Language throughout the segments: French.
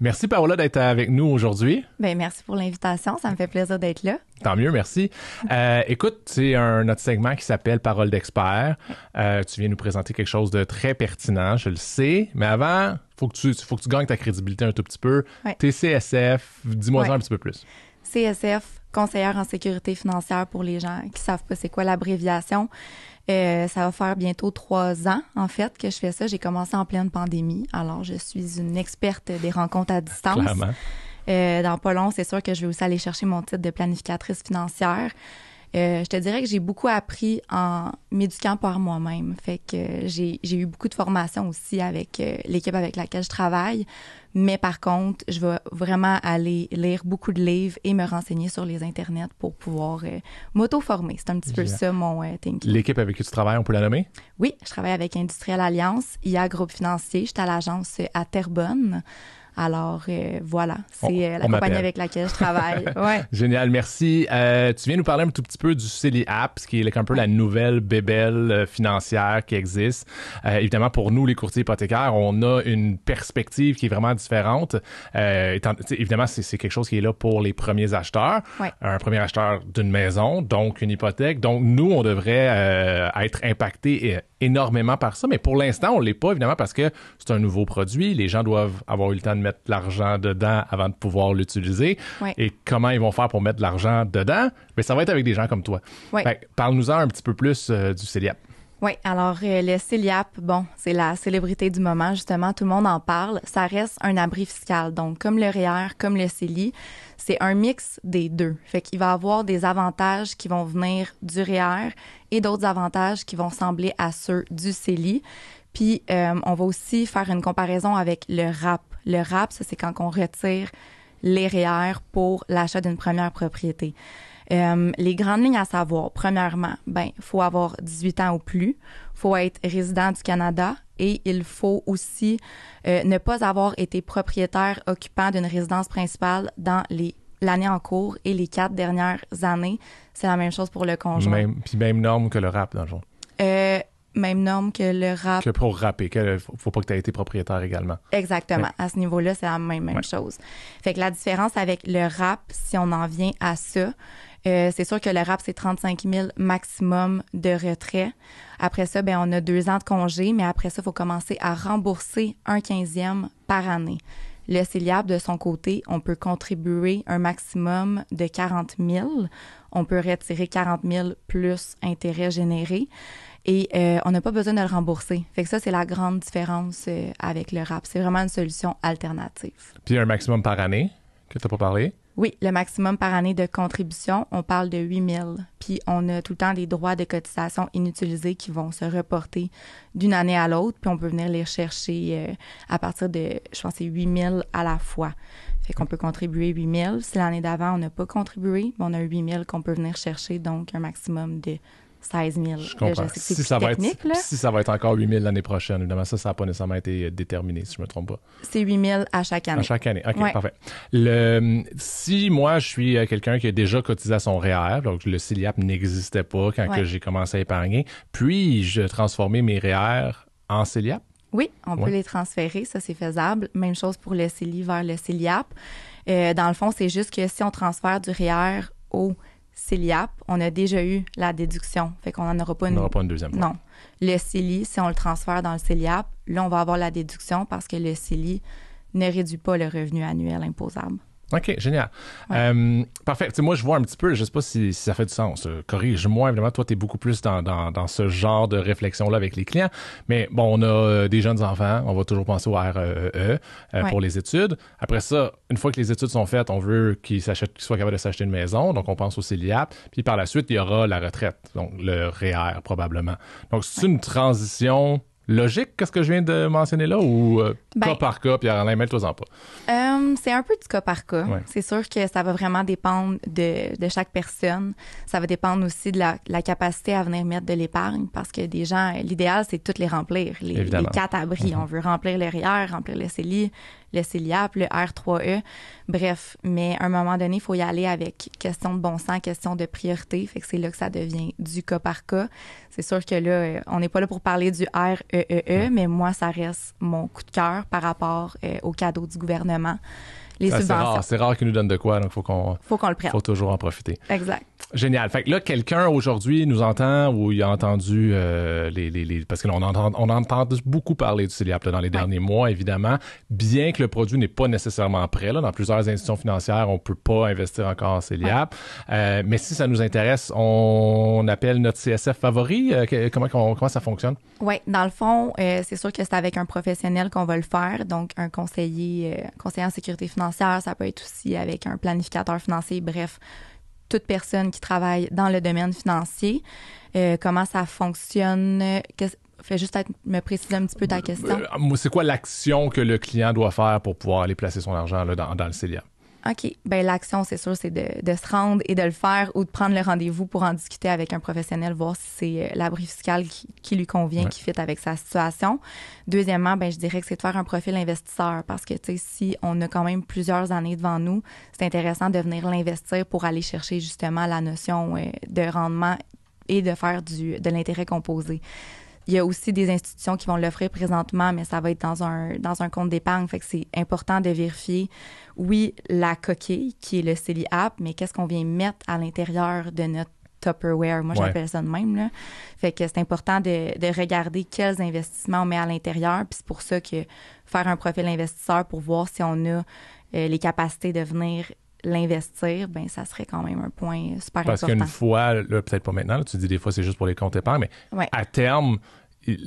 Merci Paola d'être avec nous aujourd'hui. Ben merci pour l'invitation, ça me fait plaisir d'être là. Tant mieux, merci. Euh, écoute, c'est un notre segment qui s'appelle Parole d'expert. Euh, tu viens nous présenter quelque chose de très pertinent, je le sais. Mais avant, faut que tu faut que tu gagnes ta crédibilité un tout petit peu. T'es TCSF, dis-moi un petit peu plus. CSF, conseillère en sécurité financière pour les gens qui savent pas c'est quoi l'abréviation. Euh, ça va faire bientôt trois ans, en fait, que je fais ça. J'ai commencé en pleine pandémie. Alors, je suis une experte des rencontres à distance. Euh, dans pas c'est sûr que je vais aussi aller chercher mon titre de planificatrice financière. Euh, je te dirais que j'ai beaucoup appris en m'éduquant par moi-même. Fait que j'ai, eu beaucoup de formation aussi avec euh, l'équipe avec laquelle je travaille. Mais par contre, je vais vraiment aller lire beaucoup de livres et me renseigner sur les internets pour pouvoir euh, m'auto-former. C'est un petit peu ça mon thinking. L'équipe avec qui tu travailles, on peut la nommer? Oui, je travaille avec Industrielle Alliance, IA Groupe Financier. Je suis à l'agence à Terrebonne. Alors euh, voilà, c'est euh, la compagnie avec laquelle je travaille. Génial, merci. Euh, tu viens nous parler un tout petit peu du App, ce qui est un peu la nouvelle bébelle financière qui existe. évidemment, pour nous, les courtiers hypothécaires, on a une perspective qui est vraiment différente. évidemment, c'est quelque chose qui est là pour les premiers acheteurs, un premier acheteur d'une maison, donc une hypothèque. Donc nous, on devrait être impacté énormément par ça, mais pour l'instant, on l'est pas évidemment parce que c'est un nouveau produit. Les gens doivent avoir eu le temps de mettre l'argent dedans avant de pouvoir l'utiliser. Et comment ils vont faire pour mettre l'argent dedans? Mais ça va être avec des gens comme toi. Parle-nous-en un petit peu plus euh, du CELIAP. Oui, alors euh, le CELIAP, bon, c'est la célébrité du moment, justement, tout le monde en parle. Ça reste un abri fiscal, donc comme le REER, comme le CELI, c'est un mix des deux. Fait qu'il va avoir des avantages qui vont venir du REER et d'autres avantages qui vont sembler à ceux du CELI. Puis, euh, on va aussi faire une comparaison avec le RAP, le RAP, ça, c'est quand on retire les pour l'achat d'une première propriété. Euh, les grandes lignes à savoir, premièrement, ben, faut avoir 18 ans ou plus, faut être résident du Canada et il faut aussi euh, ne pas avoir été propriétaire occupant d'une résidence principale dans les l'année en cours et les quatre dernières années. C'est la même chose pour le conjoint. Même, puis même norme que le RAP, dans le euh, même norme que le rap. Que pour rapper, faut pas que tu aies été propriétaire également. Exactement. À ce niveau-là, c'est la même, chose. Fait que la différence avec le rap, si on en vient à ça, euh, c'est sûr que le rap, c'est 35 000 maximum de retrait. Après ça, ben, on a deux ans de congé, mais après ça, il faut commencer à rembourser un quinzième par année. Le CELIAP, de son côté, on peut contribuer un maximum de 40 000. On peut retirer 40 000 plus intérêts générés et euh, on n'a pas besoin de le rembourser. Fait que ça, c'est la grande différence euh, avec le rap. C'est vraiment une solution alternative. Puis un maximum par année que tu n'as pas parlé? Oui, le maximum par année de contribution, on parle de 8 000. Puis on a tout le temps des droits de cotisation inutilisés qui vont se reporter d'une année à l'autre. Puis on peut venir les chercher euh, à partir de, je pense, c'est 8 000 à la fois. Fait qu'on peut contribuer 8 000. Si l'année d'avant, on n'a pas contribué, ben, on a 8 000 qu'on peut venir chercher, donc un maximum de 16 000. Je si, ça va être, si ça va être encore 8 000 l'année prochaine, évidemment, ça, ça n'a pas nécessairement été euh, déterminé, si je ne me trompe pas. C'est 8 000 à chaque année. À chaque année. OK, parfait. si moi, je suis euh, quelqu'un qui a déjà cotisé à son REER, donc le CILIAP n'existait pas quand j'ai commencé à épargner, puis-je transformer mes REER en CILIAP? Oui, on peut les transférer, ça c'est faisable. Même chose pour le CELI vers le CELIAP. Euh, dans le fond, c'est juste que si on transfère du REER au CELIAP, on a déjà eu la déduction. Fait qu'on n'en aura pas une. pas une deuxième Non. Le CELI, si on le transfère dans le CELIAP, là, on va avoir la déduction parce que le CELI ne réduit pas le revenu annuel imposable. OK, génial. Euh, parfait. moi, je vois un petit peu, je sais pas si, si ça fait du sens. Euh, corrige-moi, évidemment, toi, tu es beaucoup plus dans, dans, dans ce genre de réflexion-là avec les clients. Mais bon, on a euh, des jeunes enfants, on va toujours penser au REE e, euh, pour les études. Après ça, une fois que les études sont faites, on veut qu'ils s'achètent, soient capables de s'acheter une maison, donc on pense au CELIAP. Puis par la suite, il y aura la retraite, donc le REER e e probablement. Donc, c'est une transition logique, qu'est-ce que je viens de mentionner là, ou euh, ben, cas par cas, puis Alain, mets-toi-en pas? Euh, c'est un peu du cas par cas. C'est sûr que ça va vraiment dépendre de, chaque personne. Ça va dépendre aussi de la, capacité à venir mettre de l'épargne, parce que des gens, l'idéal, c'est de toutes les remplir, les, quatre abris. Mm-hmm. On veut remplir le remplir le CELI, le CELIAP, le R3E. Bref, mais à un moment donné, il faut y aller avec question de bon sens, question de priorité. Fait que c'est là que ça devient du cas par cas. C'est sûr que là, euh, on n'est pas là pour parler du REEE, e e, mais moi, ça reste mon coup de cœur par rapport euh, au cadeau du gouvernement. Ah, c'est C'est rare, qu'il nous donnent de quoi, donc faut faut qu'on le prenne. Faut toujours en profiter. Exact. Génial. Fait que là, quelqu'un aujourd'hui nous entend ou il a entendu euh, les, les, parce que on entend on entend beaucoup parler du CELIAP dans les derniers mois, évidemment, bien que le produit n'est pas nécessairement prêt. Là, dans plusieurs institutions financières, on peut pas investir encore en CELIAP. Euh, mais si ça nous intéresse, on appelle notre CSF favori. Euh, comment, ça fonctionne? Oui, dans le fond, c'est sûr que c'est avec un professionnel qu'on va le faire, donc un conseiller, conseiller en sécurité financière ça peut être aussi avec un planificateur financier, bref, toute personne qui travaille dans le domaine financier, euh, comment ça fonctionne, fais juste me préciser un petit peu ta euh, question. Euh, c'est quoi l'action que le client doit faire pour pouvoir aller placer son argent dans, dans, le CELIA? OK. Ben, l'action, c'est sûr, c'est de, se rendre et de le faire ou de prendre le rendez-vous pour en discuter avec un professionnel, voir si c'est euh, l'abri fiscal qui, lui convient, qui fit avec sa situation. Deuxièmement, ben, je dirais que c'est de faire un profil investisseur parce que, tu sais, si on a quand même plusieurs années devant nous, c'est intéressant de venir l'investir pour aller chercher justement la notion euh, de rendement et de faire du, de l'intérêt composé. Il y a aussi des institutions qui vont l'offrir présentement, mais ça va être dans un, dans un compte d'épargne. Fait que c'est important de vérifier, oui, la coquille, qui est le CELI app, mais qu'est-ce qu'on vient mettre à l'intérieur de notre Tupperware. Moi, j'appelle ça de même. Là. Fait que c'est important de, de, regarder quels investissements on met à l'intérieur. Puis c'est pour ça que faire un profil investisseur pour voir si on a euh, les capacités de venir l'investir, ben ça serait quand même un point super important. Parce qu'une fois, peut-être pas maintenant, tu dis des fois c'est juste pour les comptes épargne, mais à terme,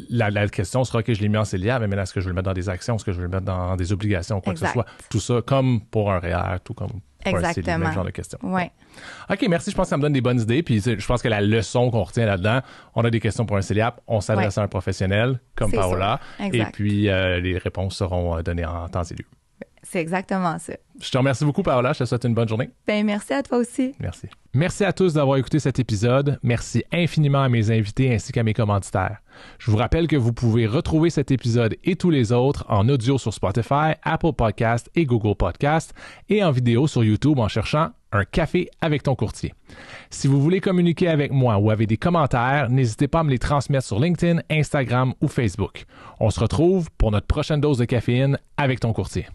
la, question sera, que je l'ai mis en célibat, mais maintenant, est-ce que je vais le mettre dans des actions, est-ce que je vais le mettre dans des obligations, quoi que ce soit? Tout ça, comme pour un REER, e tout comme pour Exactement. un genre de question. OK, merci. Je pense que ça me donne des bonnes idées. Puis je pense que la leçon qu'on retient là-dedans, on a des questions pour un CELIAP, on s'adresse à un professionnel comme Paola, et puis euh, les réponses seront euh, données en temps et lieu. C'est exactement ça. Je te remercie beaucoup, Paola. Je te souhaite une bonne journée. Ben, merci à toi aussi. Merci. Merci à tous d'avoir écouté cet épisode. Merci infiniment à mes invités ainsi qu'à mes commanditaires. Je vous rappelle que vous pouvez retrouver cet épisode et tous les autres en audio sur Spotify, Apple Podcast et Google Podcast et en vidéo sur YouTube en cherchant un café avec ton courtier. Si vous voulez communiquer avec moi ou avez des commentaires, n'hésitez pas à me les transmettre sur LinkedIn, Instagram ou Facebook. On se retrouve pour notre prochaine dose de caféine avec ton courtier.